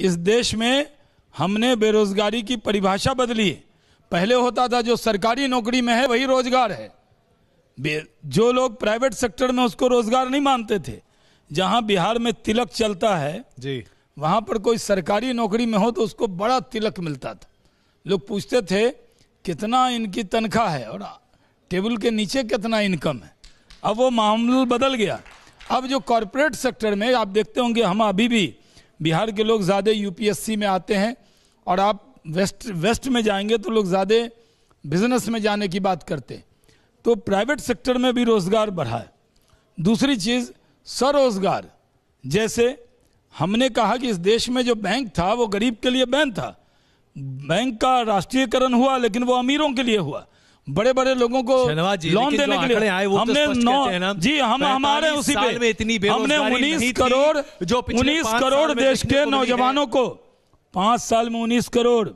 इस देश में हमने बेरोजगारी की परिभाषा बदली है पहले होता था जो सरकारी नौकरी में है वही रोजगार है जो लोग प्राइवेट सेक्टर में उसको रोजगार नहीं मानते थे जहां बिहार में तिलक चलता है जी वहां पर कोई सरकारी नौकरी में हो तो उसको बड़ा तिलक मिलता था लोग पूछते थे कितना इनकी तनख्वाह है और टेबल के नीचे कितना इनकम है अब वो मामला बदल गया अब जो कॉरपोरेट सेक्टर में आप देखते होंगे हम अभी भी बिहार के लोग ज़्यादा यूपीएससी में आते हैं और आप वेस्ट वेस्ट में जाएंगे तो लोग ज़्यादा बिजनेस में जाने की बात करते हैं तो प्राइवेट सेक्टर में भी रोज़गार बढ़ा है दूसरी चीज़ स्वरोजगार जैसे हमने कहा कि इस देश में जो बैंक था वो गरीब के लिए बैन था बैंक का राष्ट्रीयकरण हुआ लेकिन वो अमीरों के लिए हुआ बड़े बड़े लोगों को लोन देने के लिए आए वो तो हमने तो नौ जी हम हमारे उसी पे में इतनी हमने उन्नीस करोड़ जो उन्नीस करोड़ देश के नौजवानों को पांच साल में उन्नीस करोड़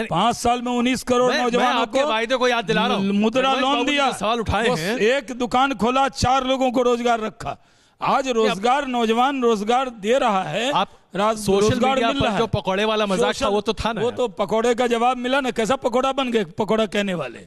पांच साल में उन्नीस करोड़ नौजवानों को वायदे को याद दिला रहा मुद्रा लोन दिया सवाल उठाए एक दुकान खोला चार लोगों को रोजगार रखा आज रोजगार नौजवान रोजगार दे रहा है आप रात सोशल मीडिया पर जो पकोड़े वाला मजाक था वो तो था ना वो तो पकौड़े का जवाब मिला ना कैसा पकौड़ा बन गए पकौड़ा कहने वाले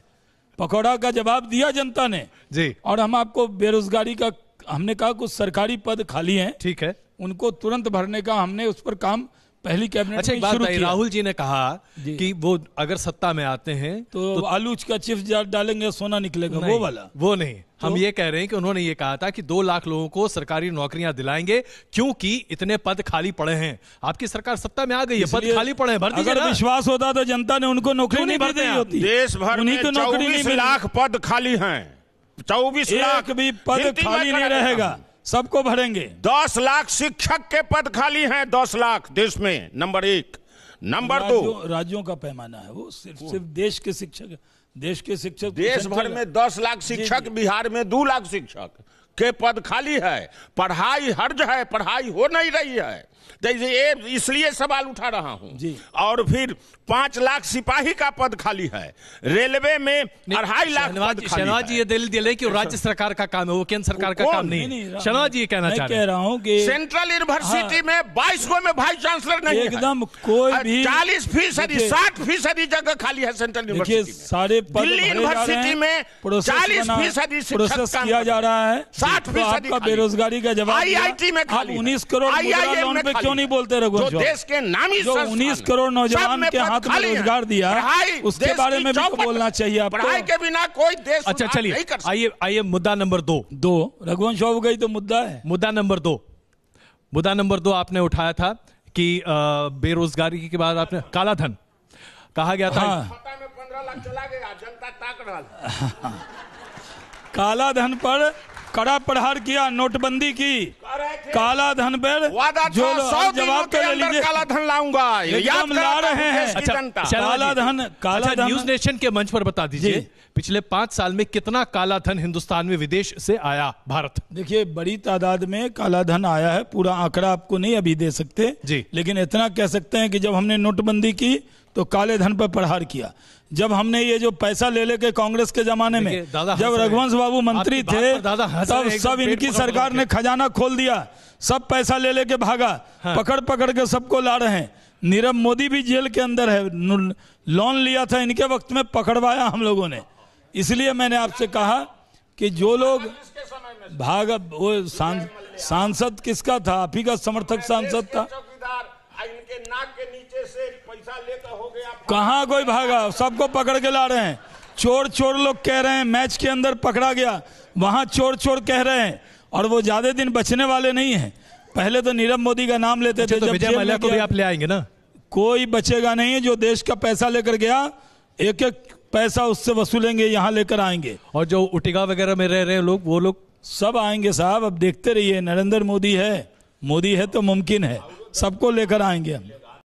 पकौड़ा का जवाब दिया जनता ने जी और हम आपको बेरोजगारी का हमने कहा कुछ सरकारी पद खाली हैं ठीक है उनको तुरंत भरने का हमने उस पर काम पहली कैबिनेट अच्छा एक बात राहुल जी ने कहा जी। कि वो अगर सत्ता में आते हैं तो, तो आलू का चिप डालेंगे सोना निकलेगा वो वाला वो नहीं तो, हम ये कह रहे हैं कि उन्होंने ये कहा था कि दो लाख लोगों को सरकारी नौकरियां दिलाएंगे क्योंकि इतने पद खाली पड़े हैं आपकी सरकार सत्ता में आ गई है पद खाली पड़े हैं अगर विश्वास होता तो जनता ने उनको नौकरी नहीं भर होती देश भर में लाख पद खाली है चौबीस लाख भी पद खाली नहीं रहेगा सबको भरेंगे दस लाख शिक्षक के पद खाली हैं दस लाख देश में नंबर एक नंबर दो राज्यों का पैमाना है वो सिर्फ सिर्फ देश के शिक्षक देश के शिक्षक देश भर में दस लाख शिक्षक बिहार में दो लाख शिक्षक के पद खाली है पढ़ाई हर्ज है पढ़ाई हो नहीं रही है इसलिए सवाल उठा रहा हूँ और फिर पांच लाख सिपाही का पद खाली है रेलवे में अढ़ाई लाख शहनवाज जी ये दिल दिले कि अच्छा। राज्य सरकार का काम है वो केंद्र सरकार का काम नहीं, शनवा जी कहना चाह कह रहा हूँ सेंट्रल यूनिवर्सिटी हाँ। में बाईस गो में वाइस चांसलर नहीं एकदम कोई भी चालीस फीसदी साठ फीसदी जगह खाली है सेंट्रल यूनिवर्सिटी सारे दिल्ली यूनिवर्सिटी में चालीस फीसदी प्रोसेस किया जा रहा है साठ तो फीसदी बेरोजगारी का जवाब आई आई टी में खाली उन्नीस करोड़ पे क्यों नहीं बोलते जो देश के नामी जो उन्नीस करोड़ नौजवान के हाथ में रोजगार दिया उसके बारे में भी तो बोलना चाहिए आपको पढ़ाई के बिना कोई देश अच्छा चलिए आइए आइए मुद्दा नंबर दो दो रघुवंश हो गई तो मुद्दा है मुद्दा नंबर दो मुद्दा नंबर दो आपने उठाया था कि बेरोजगारी के बाद आपने काला धन कहा गया था हाँ। काला धन पर कड़ा प्रहार किया नोटबंदी की काला धन पर जो जवाब तो ले काला धन लाऊंगा हम ला रहे हैं अच्छा काला धन काला अच्छा, धन न्यूज नेशन के मंच पर बता दीजिए पिछले पांच साल में कितना काला धन हिंदुस्तान में विदेश से आया भारत देखिए बड़ी तादाद में काला धन आया है पूरा आंकड़ा आपको नहीं अभी दे सकते जी लेकिन इतना कह सकते हैं कि जब हमने नोटबंदी की तो काले धन पर प्रहार किया जब हमने ये जो पैसा ले लेके कांग्रेस के जमाने में जब रघुवंश बाबू मंत्री थे तब सब इनकी सरकार ने खजाना खोल दिया सब पैसा ले लेके भागा हाँ। पकड़ पकड़ के सबको ला रहे हैं नीरव मोदी भी जेल के अंदर है लोन लिया था इनके वक्त में पकड़वाया हम लोगों ने इसलिए मैंने आपसे कहा कि जो लोग भाग वो सांसद किसका था आप ही का समर्थक सांसद था कहा कोई भागा सबको पकड़ के ला रहे हैं चोर चोर लोग कह रहे हैं मैच के अंदर पकड़ा गया वहाँ चोर चोर कह रहे हैं और वो ज्यादा दिन बचने वाले नहीं है पहले तो नीरव मोदी का नाम लेते अच्छा, थे तो जब जेल को भी आप ले आएंगे ना कोई बचेगा नहीं जो देश का पैसा लेकर गया एक एक पैसा उससे वसूलेंगे यहाँ लेकर आएंगे और जो उटिका वगैरह में रह रहे लोग वो लोग सब आएंगे साहब अब देखते रहिए नरेंद्र मोदी है मोदी है तो मुमकिन है सबको लेकर आएंगे हम